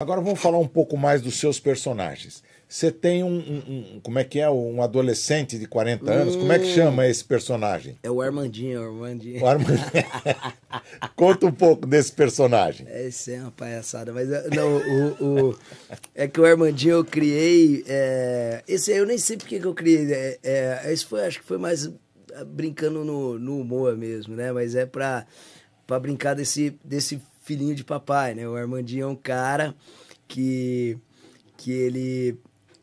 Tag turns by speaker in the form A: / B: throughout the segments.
A: Agora vamos falar um pouco mais dos seus personagens. Você tem um, um, um, como é que é, um adolescente de 40 anos, hum, como é que chama esse personagem? É o Armandinho, é Armandinho. o Armandinho. Conta um pouco desse personagem. Esse é uma palhaçada, mas é, não, o, o é que o Armandinho eu criei, é, esse eu nem sei porque que eu criei, é, é, esse foi, acho que foi mais é, brincando no, no humor mesmo, né, mas é pra, pra brincar desse, desse filhinho de papai, né? O Armandinho é um cara que que ele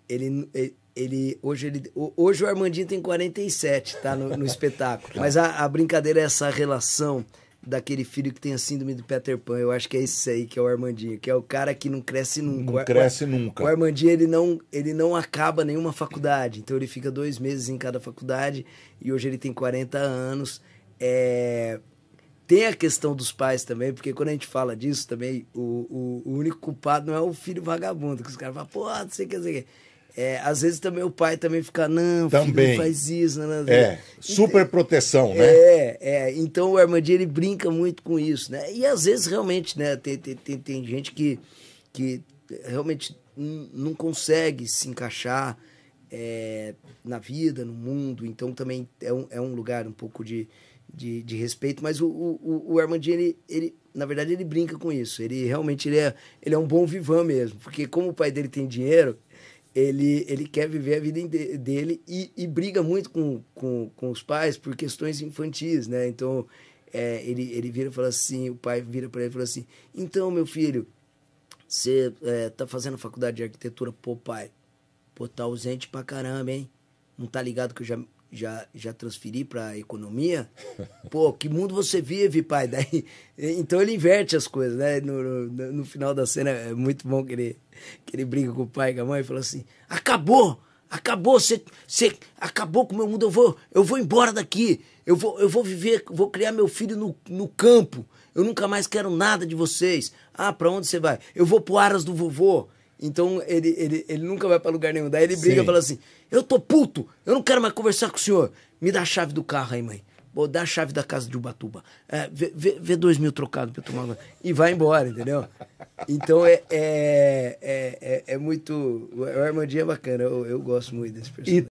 A: ele, ele ele hoje ele hoje o Armandinho tem 47, tá no, no espetáculo. Mas a, a, brincadeira é essa relação daquele filho que tem a síndrome do Peter Pan. Eu acho que é esse aí que é o Armandinho, que é o cara que não cresce nunca. Não cresce nunca. O Armandinho ele não ele não acaba nenhuma faculdade, então ele fica dois meses em cada faculdade e hoje ele tem 40 anos. É, tem a questão dos pais também, porque quando a gente fala disso também, o, o, o único culpado não é o filho vagabundo, que os caras falam, pô, não sei o que, não sei o que. É, às vezes também o pai também fica, não, também. Filho, não faz isso. Não, não, é, super proteção, né? É, é, então o Armandinho ele brinca muito com isso, né? E às vezes realmente, né, tem, tem, tem, tem gente que, que realmente não consegue se encaixar é, na vida, no mundo, então também é um, é um lugar um pouco de, de, de respeito, mas o, o, o Armandinho, ele, ele, na verdade, ele brinca com isso. Ele realmente ele é, ele é um bom vivã mesmo, porque como o pai dele tem dinheiro, ele, ele quer viver a vida dele e, e briga muito com, com, com os pais por questões infantis, né? Então, é, ele, ele vira e fala assim, o pai vira para ele e fala assim, então, meu filho, você é, tá fazendo faculdade de arquitetura, pô, pai, pô, tá ausente pra caramba, hein? Não tá ligado que eu já já, já transferi para economia. Pô, que mundo você vive, pai? Daí, então ele inverte as coisas, né? No, no, no, final da cena é muito bom que ele, que ele briga com o pai e com a mãe e fala assim: acabou! Acabou, você acabou com o meu mundo, eu vou, eu vou embora daqui, eu vou, eu vou viver, vou criar meu filho no, no campo, eu nunca mais quero nada de vocês. Ah, pra onde você vai? Eu vou pro Aras do vovô. Então ele, ele, ele nunca vai para lugar nenhum. Daí ele briga e fala assim: Eu tô puto, eu não quero mais conversar com o senhor. Me dá a chave do carro aí, mãe. Vou dar a chave da casa de Ubatuba. É, vê, vê, vê dois mil trocado pra eu tomar uma. E vai embora, entendeu? Então é, é, é, é, é muito. O Armandinho é bacana, eu, eu gosto muito desse personagem. E